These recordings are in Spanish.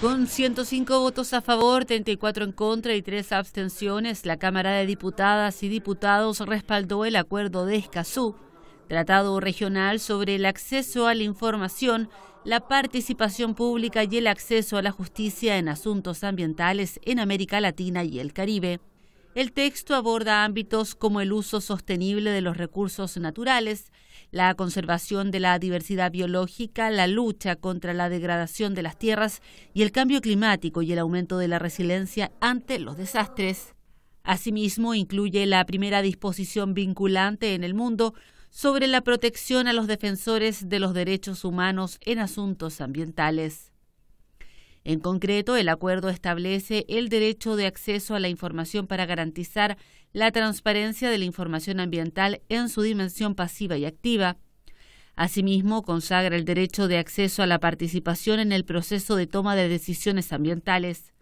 Con 105 votos a favor, 34 en contra y 3 abstenciones, la Cámara de Diputadas y Diputados respaldó el acuerdo de Escazú, tratado regional sobre el acceso a la información, la participación pública y el acceso a la justicia en asuntos ambientales en América Latina y el Caribe. El texto aborda ámbitos como el uso sostenible de los recursos naturales, la conservación de la diversidad biológica, la lucha contra la degradación de las tierras y el cambio climático y el aumento de la resiliencia ante los desastres. Asimismo, incluye la primera disposición vinculante en el mundo sobre la protección a los defensores de los derechos humanos en asuntos ambientales. En concreto, el acuerdo establece el derecho de acceso a la información para garantizar la transparencia de la información ambiental en su dimensión pasiva y activa. Asimismo, consagra el derecho de acceso a la participación en el proceso de toma de decisiones ambientales,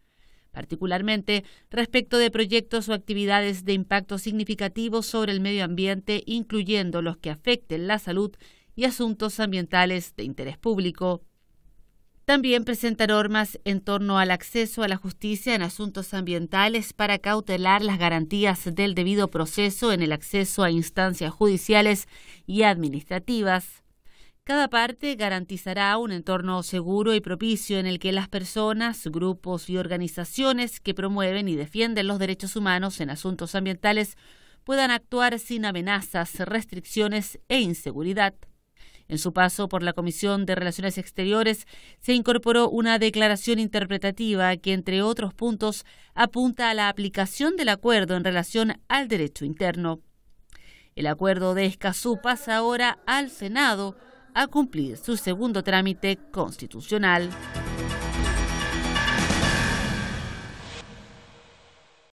particularmente respecto de proyectos o actividades de impacto significativo sobre el medio ambiente, incluyendo los que afecten la salud y asuntos ambientales de interés público. También presenta normas en torno al acceso a la justicia en asuntos ambientales para cautelar las garantías del debido proceso en el acceso a instancias judiciales y administrativas. Cada parte garantizará un entorno seguro y propicio en el que las personas, grupos y organizaciones que promueven y defienden los derechos humanos en asuntos ambientales puedan actuar sin amenazas, restricciones e inseguridad. En su paso por la Comisión de Relaciones Exteriores se incorporó una declaración interpretativa que, entre otros puntos, apunta a la aplicación del acuerdo en relación al derecho interno. El acuerdo de Escazú pasa ahora al Senado a cumplir su segundo trámite constitucional.